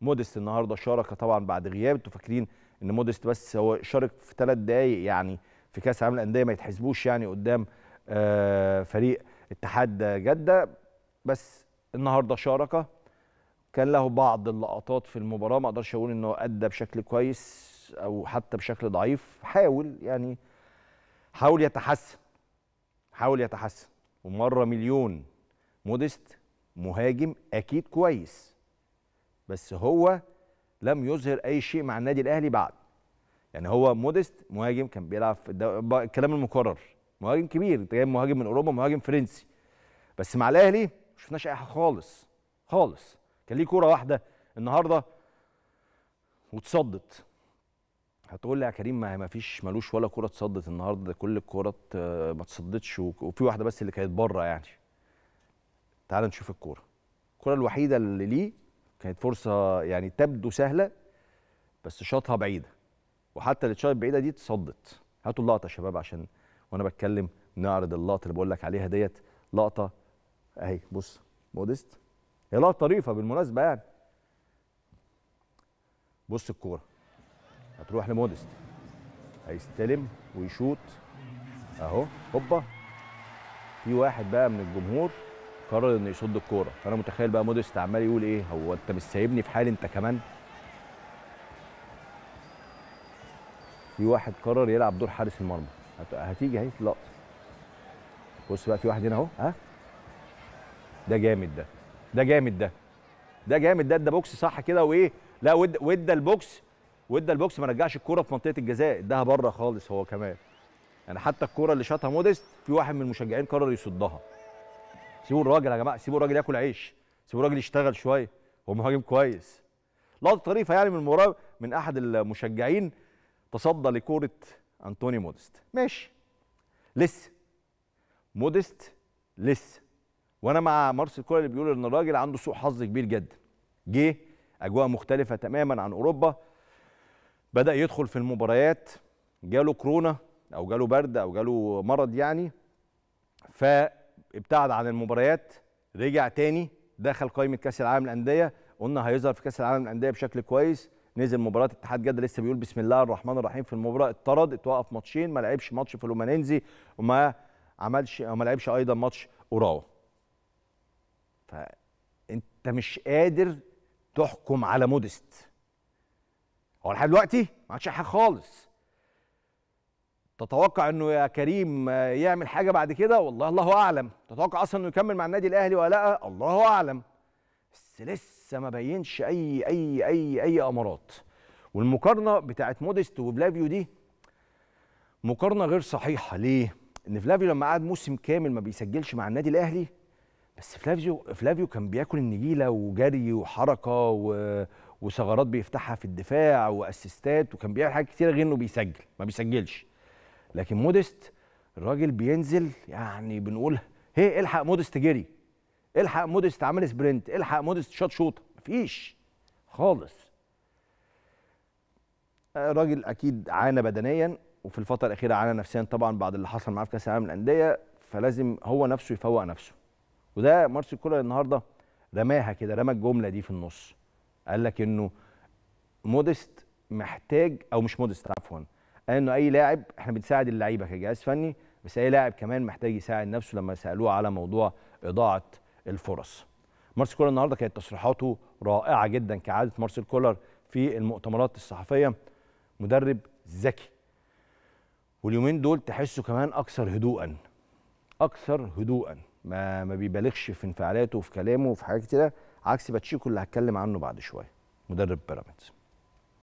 موديست النهارده شارك طبعا بعد غياب انتوا فاكرين ان موديست بس هو شارك في ثلاث دقائق يعني في كاس العالم الانديه ما يتحسبوش يعني قدام آه، فريق اتحاد جده بس النهارده شارك كان له بعض اللقطات في المباراه ما اقدرش اقول انه ادى بشكل كويس او حتى بشكل ضعيف حاول يعني حاول يتحسن حاول يتحسن ومره مليون موديست مهاجم اكيد كويس بس هو لم يظهر اي شيء مع النادي الاهلي بعد يعني هو مودست مهاجم كان بيلعب في الدو... الكلام المكرر مهاجم كبير انت جايب مهاجم من اوروبا مهاجم فرنسي بس مع الاهلي ما شفناش اي حاجه خالص خالص كان ليه كوره واحده النهارده واتصدت هتقول لي يا كريم ما فيش ملوش ولا كوره اتصدت النهارده كل الكورات آه، ما اتصدتش وفي واحده بس اللي كانت بره يعني تعال نشوف الكوره الكوره الوحيده اللي ليه كانت فرصه يعني تبدو سهله بس شاطها بعيده وحتى اللي اتشاط بعيده دي اتصدت هاتوا اللقطه يا شباب عشان وانا بتكلم نعرض اللقطه اللي بقول لك عليها ديت لقطه اهي بص مودست هي لقطه طريفه بالمناسبه يعني بص الكوره هتروح لمودست هيستلم ويشوط اهو هوبا في واحد بقى من الجمهور قرر انه يصد الكوره فانا متخيل بقى مودست عمال يقول ايه هو انت مش سايبني في حالي انت كمان في واحد قرر يلعب دور حارس المرمى هتيجي اهي لقطه بص بقى في واحد هنا اهو ها ده جامد ده ده جامد ده ده جامد ده ده بوكس صح كده وايه لا ود ود البوكس وادى البوكس ما رجعش الكوره في منطقه الجزاء اداها بره خالص هو كمان يعني حتى الكوره اللي شاطها مودست في واحد من المشجعين قرر يصدها سيبوا الراجل يا جماعه سيبوا الراجل ياكل عيش سيبوا الراجل يشتغل شويه هو مهاجم كويس لقطه طريفه يعني من المباراه من احد المشجعين تصدى لكوره انطوني مودست ماشي لسه مودست لسه وانا مع مارسيل كولر اللي بيقول ان الراجل عنده سوء حظ كبير جدا جه اجواء مختلفه تماما عن اوروبا بدا يدخل في المباريات جاله كورونا او جاله برد او جاله مرض يعني ف ابتعد عن المباريات رجع تاني دخل قائمه كاس العالم للانديه قلنا هيظهر في كاس العالم للانديه بشكل كويس نزل مباراه اتحاد جده لسه بيقول بسم الله الرحمن الرحيم في المباراه اتطرد اتوقف ماتشين ما لعبش ماتش في لومانينزي وما عملش وما لعبش ايضا ماتش اوراوا فانت مش قادر تحكم على مودست هو لحد دلوقتي ما عادش حاجه خالص تتوقع انه يا كريم يعمل حاجه بعد كده والله الله اعلم تتوقع اصلا انه يكمل مع النادي الاهلي ولا لا الله اعلم بس لسه ما بينش اي اي اي اي امارات والمقارنه بتاعت موديست وفلافيو دي مقارنه غير صحيحه ليه ان فلافيو لما قعد موسم كامل ما بيسجلش مع النادي الاهلي بس فلافيو فلافيو كان بياكل النجيله وجري وحركه و... وثغرات بيفتحها في الدفاع واسيستات وكان بيعمل حاجات كتيره غير انه بيسجل ما بيسجلش لكن مودست الراجل بينزل يعني بنقول هي الحق مودست جري الحق مودست عمل سبرنت الحق مودست شاط شوطه مفيش خالص الراجل اكيد عانى بدنيا وفي الفتره الاخيره عانى نفسيا طبعا بعد اللي حصل معاه في كاس العالم للانديه فلازم هو نفسه يفوق نفسه وده مارسيل كولر النهارده رماها كده رمى الجمله دي في النص قال لك انه مودست محتاج او مش مودست عفوا انه اي لاعب احنا بنساعد اللعيبه كجهاز فني بس اي لاعب كمان محتاج يساعد نفسه لما سالوه على موضوع اضاعه الفرص مارسيل كولر النهارده كانت تصريحاته رائعه جدا كعاده مارسيل كولر في المؤتمرات الصحفيه مدرب ذكي واليومين دول تحسه كمان اكثر هدوءا اكثر هدوءا ما ما بيبالغش في انفعالاته وفي كلامه وفي حاجات كده عكس باتشيكو اللي هتكلم عنه بعد شويه مدرب بيراميدز